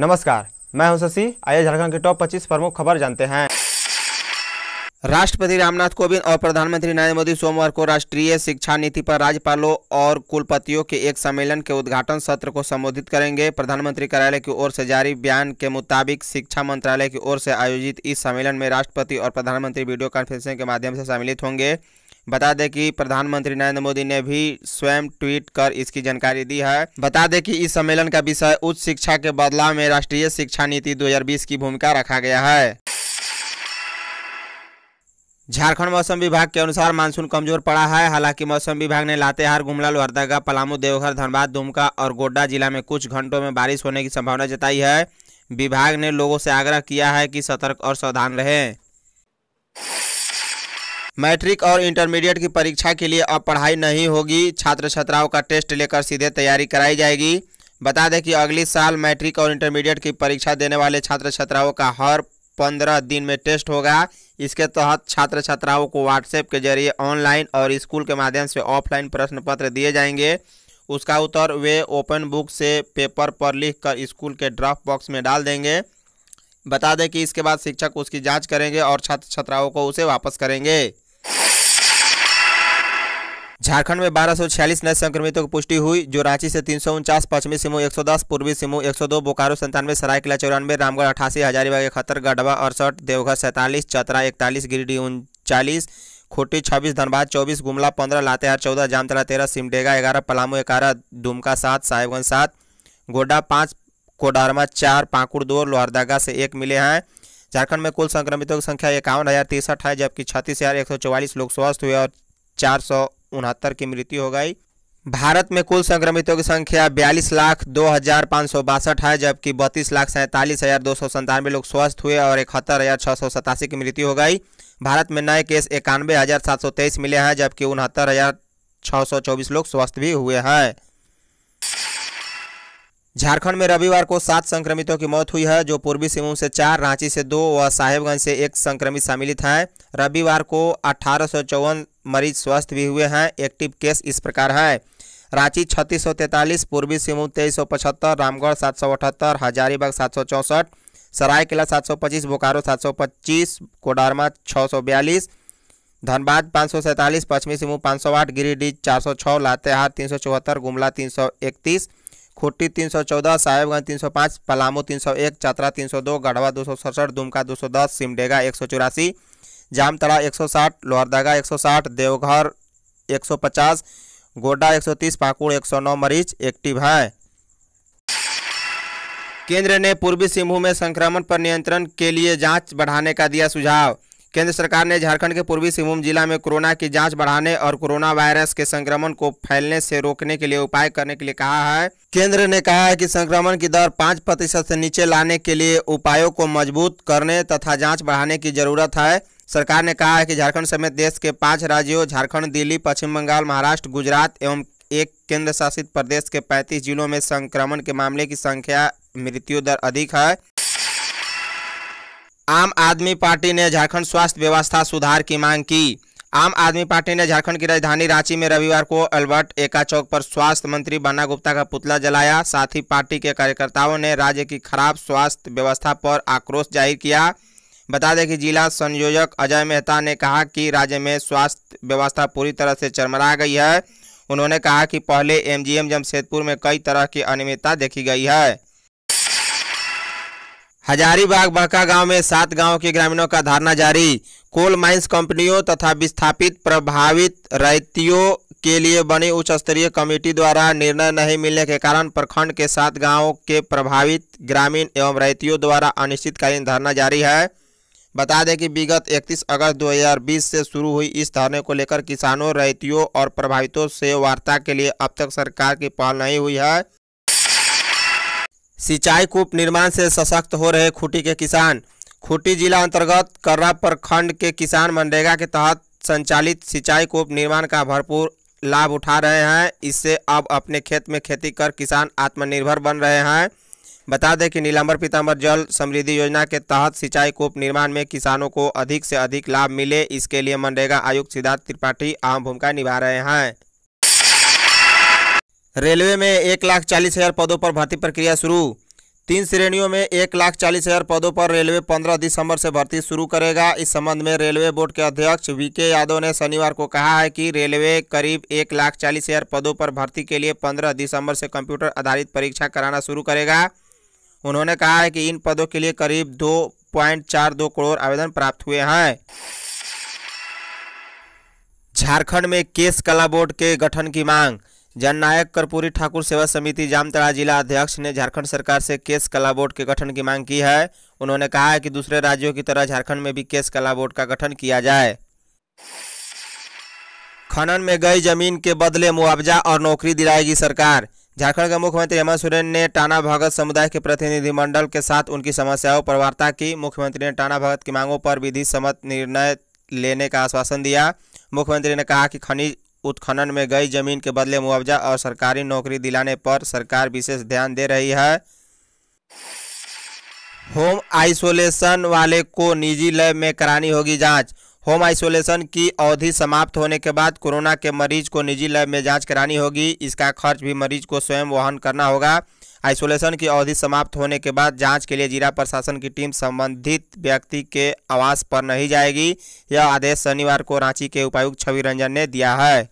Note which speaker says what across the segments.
Speaker 1: नमस्कार मैं हूं शशि आइए झारखंड के टॉप 25 प्रमुख खबर जानते हैं राष्ट्रपति रामनाथ कोविंद और प्रधानमंत्री नरेंद्र मोदी सोमवार को राष्ट्रीय शिक्षा नीति पर राज्यपालों और कुलपतियों के एक सम्मेलन के उद्घाटन सत्र को संबोधित करेंगे प्रधानमंत्री कार्यालय की ओर से जारी बयान के मुताबिक शिक्षा मंत्रालय की ओर से आयोजित इस सम्मेलन में राष्ट्रपति और प्रधानमंत्री वीडियो कॉन्फ्रेंसिंग के माध्यम से सम्मिलित होंगे बता दें कि प्रधानमंत्री नरेंद्र मोदी ने भी स्वयं ट्वीट कर इसकी जानकारी दी है बता दें कि इस सम्मेलन का विषय उच्च शिक्षा के बदलाव में राष्ट्रीय शिक्षा नीति 2020 की भूमिका रखा गया है झारखंड मौसम विभाग के अनुसार मानसून कमजोर पड़ा है हालांकि मौसम विभाग ने लातेहार गुमला लोहरदगा पलामू देवघर धनबाद दुमका और गोड्डा जिला में कुछ घंटों में बारिश होने की संभावना जताई है विभाग ने लोगों से आग्रह किया है कि सतर्क और सावधान रहें मैट्रिक और इंटरमीडिएट की परीक्षा के लिए अब पढ़ाई नहीं होगी छात्र छात्राओं का टेस्ट लेकर सीधे तैयारी कराई जाएगी बता दें कि अगले साल मैट्रिक और इंटरमीडिएट की परीक्षा देने वाले छात्र छात्राओं का हर पंद्रह दिन में टेस्ट होगा इसके तहत छात्र छात्राओं को व्हाट्सएप के जरिए ऑनलाइन और स्कूल के माध्यम से ऑफलाइन प्रश्न पत्र दिए जाएंगे उसका उत्तर वे ओपन बुक से पेपर पर लिख कर स्कूल के ड्राफ्ट बॉक्स में डाल देंगे बता दें कि इसके बाद शिक्षक उसकी जांच करेंगे और छात्र छात्राओं को उसे वापस करेंगे झारखंड में बारह नए संक्रमितों की पुष्टि हुई जो रांची से तीन पश्चिमी सौ दस पूर्वी सौ दो बोकारो संतानवे सरायकला चौरानवे रामगढ़ अठासी हजारीबाग इकहत्तर गढ़वा अड़सठ देवघर सैंतालीस चतरा इकतालीस गिरिडीह उनचालीस खोटी छब्बीस धनबाद चौबीस गुमला पंद्रह लातेहार चौदह जामतला तेरह सिमडेगा ग्यारह पलामू ग्यारह दुमका सात साहेबगंज सात गोड्डा पाँच कोडारमा चार पाकुड़ दो लोहरदगा से एक मिले हैं झारखंड में कुल संक्रमितों की संख्या इक्यावन हज़ार तिरसठ है जबकि छत्तीस हज़ार एक सौ चौवालीस लोग स्वस्थ हुए और चार सौ उनहत्तर की मृत्यु हो गई भारत में कुल संक्रमितों की संख्या बयालीस लाख दो हजार पाँच सौ बासठ है जबकि बत्तीस लाख सैंतालीस हजार दो सौ संतानवे लोग स्वस्थ हुए और इकहत्तर हजार छः सौ सतासी की मृत्यु हो गई भारत में नए केस इक्यानवे हजार सात सौ तेईस मिले हैं जबकि उनहत्तर हजार छः सौ चौबीस लोग स्वस्थ भी हुए हैं झारखंड में रविवार को सात संक्रमितों की मौत हुई है जो पूर्वी सिंहभूम से चार रांची से दो व साहेबगंज से एक संक्रमित सम्मिलित हैं रविवार को अठारह मरीज स्वस्थ भी हुए हैं एक्टिव केस इस प्रकार है रांची छत्तीस सौ तैंतालीस पूर्वी सिंहभूम तेईस सौ पचहत्तर रामगढ़ सात सौ अठहत्तर हजारीबाग सात सौ चौंसठ सरायकेला सात सौ पच्चीस बोकारो सात सौ पच्चीस कोडारमा छः सौ बयालीस धनबाद पाँच सौ सैंतालीस पश्चिमी सिंहभूम पाँच सौ आठ गिरिडीह चार सौ छः लातेहार तीन सौ चौहत्तर गुमला तीन सौ इकतीस खुट्टी तीन सौ चौदह साहेबगंज तीन सौ पाँच पलामू तीन सौ एक चतरा तीन सौ दो गढ़वा दो सौ सड़सठ दुमका दो सौ दस सिमडेगा एक सौ चौरासी जामतड़ा 160 लोहरदगा 160 देवघर 150 गोड्डा 130 पाकुड़ 109 मरीज एक्टिव हैं केंद्र ने पूर्वी सिंहभूम में संक्रमण पर नियंत्रण के लिए जांच बढ़ाने का दिया सुझाव केंद्र सरकार ने झारखंड के पूर्वी सिंहभूम जिला में कोरोना की जांच बढ़ाने और कोरोना वायरस के संक्रमण को फैलने से रोकने के लिए उपाय करने के लिए कहा है केंद्र ने कहा है कि संक्रमण की दर पाँच प्रतिशत से नीचे लाने के लिए उपायों को मजबूत करने तथा जांच बढ़ाने की जरूरत है सरकार ने कहा है कि झारखंड समेत देश के पांच राज्यों झारखंड दिल्ली पश्चिम बंगाल महाराष्ट्र गुजरात एवं एक केंद्र शासित प्रदेश के 35 जिलों में संक्रमण के मामले की संख्या मृत्यु दर अधिक है आम आदमी पार्टी ने झारखंड स्वास्थ्य व्यवस्था सुधार की मांग की आम आदमी पार्टी ने झारखंड की राजधानी रांची में रविवार को अल्बर्ट एका चौक पर स्वास्थ्य मंत्री बन्ना गुप्ता का पुतला जलाया साथ ही पार्टी के कार्यकर्ताओं ने राज्य की खराब स्वास्थ्य व्यवस्था पर आक्रोश जाहिर किया बता दें कि जिला संयोजक अजय मेहता ने कहा कि राज्य में स्वास्थ्य व्यवस्था पूरी तरह से चरमरा गई है उन्होंने कहा कि पहले एमजीएम जमशेदपुर में कई तरह की अनियमितता देखी गई है हजारीबाग बहका गांव में सात गांव के ग्रामीणों का धारणा जारी कोल माइंस कंपनियों तथा विस्थापित प्रभावित रैतियों के लिए बनी उच्च स्तरीय कमेटी द्वारा निर्णय नहीं मिलने के कारण प्रखंड के सात गांवों के प्रभावित ग्रामीण एवं रैतियों द्वारा अनिश्चितकालीन धरना जारी है बता दें कि विगत 31 अगस्त 2020 से शुरू हुई इस धरने को लेकर किसानों रैतियों और प्रभावितों से वार्ता के लिए अब तक सरकार की पहल नहीं हुई है सिंचाई कूप निर्माण से सशक्त हो रहे खूंटी के किसान खूंटी जिला अंतर्गत कर्रा प्रखंड के किसान मनरेगा के तहत संचालित सिंचाई कूप निर्माण का भरपूर लाभ उठा रहे हैं इससे अब अपने खेत में खेती कर किसान आत्मनिर्भर बन रहे हैं बता दें कि नीलाम्बर पीताम्बर जल समृद्धि योजना के तहत सिंचाई कूप निर्माण में किसानों को अधिक से अधिक लाभ मिले इसके लिए मनरेगा आयुक्त सिद्धार्थ त्रिपाठी अहम भूमिका निभा रहे हैं रेलवे में एक लाख चालीस हजार पदों पर भर्ती प्रक्रिया शुरू तीन श्रेणियों में एक लाख चालीस हजार पदों पर रेलवे पंद्रह दिसंबर से भर्ती शुरू करेगा इस संबंध में रेलवे बोर्ड के अध्यक्ष वीके यादव ने शनिवार को कहा है कि रेलवे करीब एक लाख चालीस हजार पदों पर भर्ती के लिए पंद्रह दिसंबर से कंप्यूटर आधारित परीक्षा कराना शुरू करेगा उन्होंने कहा है कि इन पदों के लिए करीब दो प्वाइंट चार दो करोड़ आवेदन प्राप्त हुए हैं झारखंड में केस कला बोर्ड के गठन की मांग जननायक कर्पूरी ठाकुर सेवा समिति जामतड़ा जिला अध्यक्ष ने झारखंड सरकार से केस कला बोर्ड के गठन की मांग की है उन्होंने कहा है कि दूसरे राज्यों की तरह झारखंड में भी केस कला बोर्ड का गठन किया जाए खनन में गई जमीन के बदले मुआवजा और नौकरी दिलाएगी सरकार झारखंड के मुख्यमंत्री हेमंत सोरेन ने टाना भगत समुदाय के प्रतिनिधिमंडल के साथ उनकी समस्याओं पर वार्ता की मुख्यमंत्री ने टाना भगत की मांगों पर विधि सम्मत निर्णय लेने का आश्वासन दिया मुख्यमंत्री ने कहा कि खनिज उत्खनन में गई जमीन के बदले मुआवजा और सरकारी नौकरी दिलाने पर सरकार विशेष ध्यान दे रही है होम आइसोलेशन वाले को निजी लैब में करानी होगी जांच होम आइसोलेशन की अवधि समाप्त होने के बाद कोरोना के मरीज को निजी लैब में जांच करानी होगी इसका खर्च भी मरीज को स्वयं वहन करना होगा आइसोलेशन की अवधि समाप्त होने के बाद जांच के लिए जिला प्रशासन की टीम संबंधित व्यक्ति के आवास पर नहीं जाएगी यह आदेश शनिवार को रांची के उपायुक्त छवि रंजन ने दिया है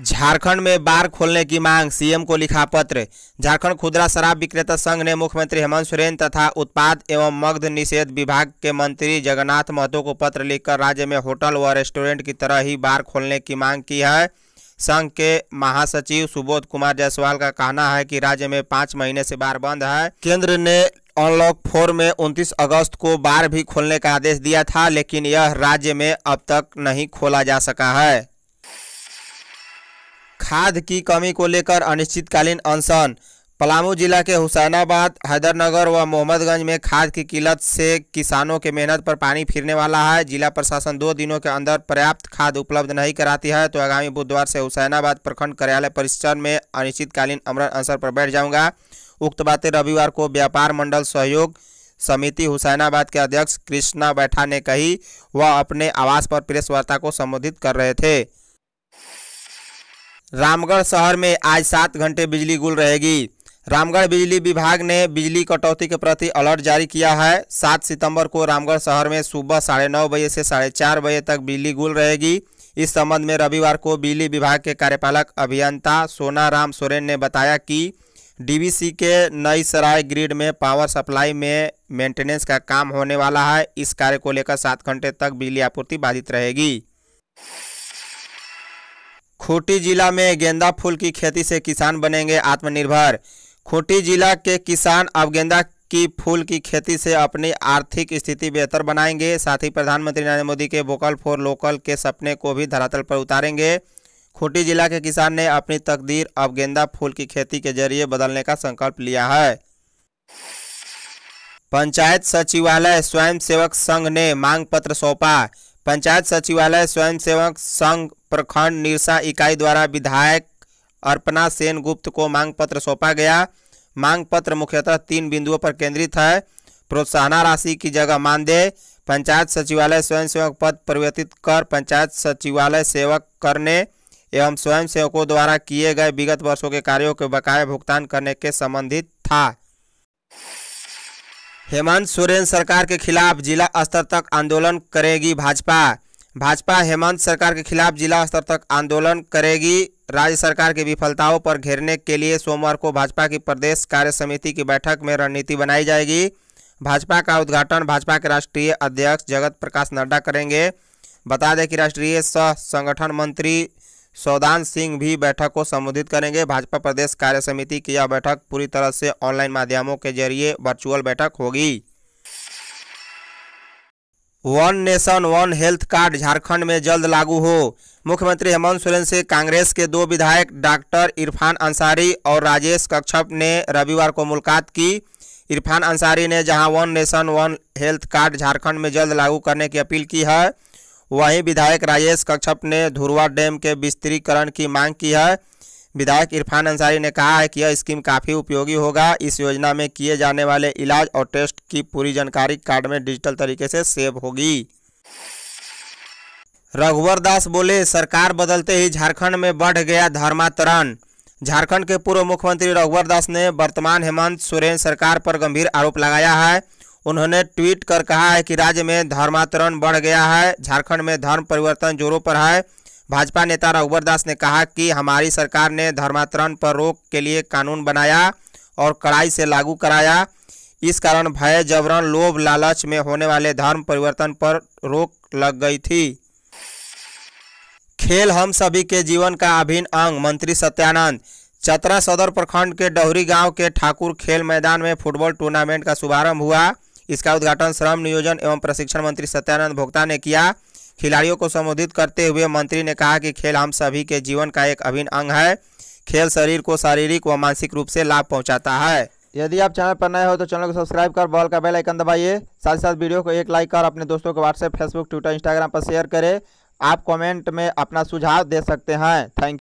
Speaker 1: झारखंड में बार खोलने की मांग सीएम को लिखा पत्र झारखंड खुदरा शराब विक्रेता संघ ने मुख्यमंत्री हेमंत सोरेन तथा उत्पाद एवं मग्ध निषेध विभाग के मंत्री जगन्नाथ महतो को पत्र लिखकर राज्य में होटल व रेस्टोरेंट की तरह ही बार खोलने की मांग की है संघ के महासचिव सुबोध कुमार जायसवाल का कहना है कि राज्य में पाँच महीने से बार बंद है केंद्र ने अनलॉक फोर में उनतीस अगस्त को बार भी खोलने का आदेश दिया था लेकिन यह राज्य में अब तक नहीं खोला जा सका है खाद की कमी को लेकर अनिश्चितकालीन अनशन पलामू जिला के हुसैनाबाद हैदरनगर व मोहम्मदगंज में खाद की किल्लत से किसानों के मेहनत पर पानी फिरने वाला है जिला प्रशासन दो दिनों के अंदर पर्याप्त खाद उपलब्ध नहीं कराती है तो आगामी बुधवार से हुसैनाबाद प्रखंड कार्यालय परिसर में अनिश्चितकालीन अमरण अंसर पर बैठ जाऊंगा उक्त बातें रविवार को व्यापार मंडल सहयोग समिति हुसैनाबाद के अध्यक्ष कृष्णा बैठा ने कही वह अपने आवास पर प्रेस वार्ता को संबोधित कर रहे थे रामगढ़ शहर में आज सात घंटे बिजली गुल रहेगी रामगढ़ बिजली विभाग ने बिजली कटौती के प्रति अलर्ट जारी किया है सात सितंबर को रामगढ़ शहर में सुबह साढ़े नौ बजे से साढ़े चार बजे तक बिजली गुल रहेगी इस संबंध में रविवार को बिजली विभाग के कार्यपालक अभियंता सोनाराम सोरेन ने बताया कि डीवीसी के नई सराय ग्रिड में पावर सप्लाई में मेंटेनेंस का काम होने वाला है इस कार्य को लेकर सात घंटे तक बिजली आपूर्ति बाधित रहेगी खूंटी जिला में गेंदा फूल की खेती से किसान बनेंगे आत्मनिर्भर खूंटी जिला के किसान अब गेंदा की फूल की खेती से अपनी आर्थिक स्थिति बेहतर बनाएंगे साथ ही प्रधानमंत्री नरेंद्र मोदी के वोकल फॉर लोकल के सपने को भी धरातल पर उतारेंगे खूंटी जिला के किसान ने अपनी तकदीर अब गेंदा फूल की खेती के जरिए बदलने का संकल्प लिया है पंचायत सचिवालय स्वयंसेवक संघ ने मांग पत्र सौंपा पंचायत सचिवालय स्वयंसेवक संघ प्रखंड निरसा इकाई द्वारा विधायक अर्पणा सेन गुप्त को मांग पत्र सौंपा गया मांग पत्र मुख्यतः तीन बिंदुओं पर केंद्रित है प्रोत्साहना राशि की जगह मानदेय पंचायत सचिवालय स्वयं सेवक पद परिवर्तित कर पंचायत सचिवालय सेवक करने एवं स्वयं सेवकों द्वारा किए गए विगत वर्षों के कार्यों के बकाया भुगतान करने के संबंधित था हेमंत सोरेन सरकार के खिलाफ जिला स्तर तक आंदोलन करेगी भाजपा भाजपा हेमंत सरकार के खिलाफ जिला स्तर तक आंदोलन करेगी राज्य सरकार की विफलताओं पर घेरने के लिए सोमवार को भाजपा की प्रदेश कार्य समिति की बैठक में रणनीति बनाई जाएगी भाजपा का उद्घाटन भाजपा के राष्ट्रीय अध्यक्ष जगत प्रकाश नड्डा करेंगे बता दें कि राष्ट्रीय सह संगठन मंत्री सौदान सिंह भी बैठक को संबोधित करेंगे भाजपा प्रदेश कार्य समिति की यह बैठक पूरी तरह से ऑनलाइन माध्यमों के जरिए वर्चुअल बैठक होगी one nation one health card Jharkhand में जल्द लागू हो मुख्यमंत्री हेमंत सोरेन से कांग्रेस के दो विधायक डॉक्टर इरफान अंसारी और राजेश कक्षप ने रविवार को मुलाकात की इरफान अंसारी ने जहां one nation one health card Jharkhand में जल्द लागू करने की अपील की है वहीं विधायक राजेश कक्षप ने धुरवा डैम के विस्तृतीकरण की मांग की है विधायक इरफान अंसारी ने कहा है कि यह स्कीम काफ़ी उपयोगी होगा इस योजना में किए जाने वाले इलाज और टेस्ट की पूरी जानकारी कार्ड में डिजिटल तरीके से सेव होगी रघुवर दास बोले सरकार बदलते ही झारखंड में बढ़ गया धर्मांतरण झारखंड के पूर्व मुख्यमंत्री रघुवर दास ने वर्तमान हेमंत सोरेन सरकार पर गंभीर आरोप लगाया है उन्होंने ट्वीट कर कहा है कि राज्य में धर्मांतरण बढ़ गया है झारखंड में धर्म परिवर्तन जोरों पर है भाजपा नेता रघुवर दास ने कहा कि हमारी सरकार ने धर्मांतरण पर रोक के लिए कानून बनाया और कड़ाई से लागू कराया इस कारण भय जबरन लोभ लालच में होने वाले धर्म परिवर्तन पर रोक लग गई थी खेल हम सभी के जीवन का अभिन्न अंग मंत्री सत्यानंद चतरा सदर प्रखंड के डहरी गांव के ठाकुर खेल मैदान में फुटबॉल टूर्नामेंट का शुभारंभ हुआ इसका उद्घाटन श्रम नियोजन एवं प्रशिक्षण मंत्री सत्यानंद भोक्ता ने किया खिलाड़ियों को संबोधित करते हुए मंत्री ने कहा कि खेल हम सभी के जीवन का एक अभिन्न अंग है खेल शरीर को शारीरिक व मानसिक रूप से लाभ पहुंचाता है यदि आप चैनल पर नए हो तो चैनल को सब्सक्राइब कर बॉल का बेल आइकन दबाइए साथ ही साथ वीडियो को एक लाइक कर अपने दोस्तों को व्हाट्सएप फेसबुक ट्विटर इंस्टाग्राम पर शेयर करें आप कमेंट में अपना सुझाव दे सकते हैं थैंक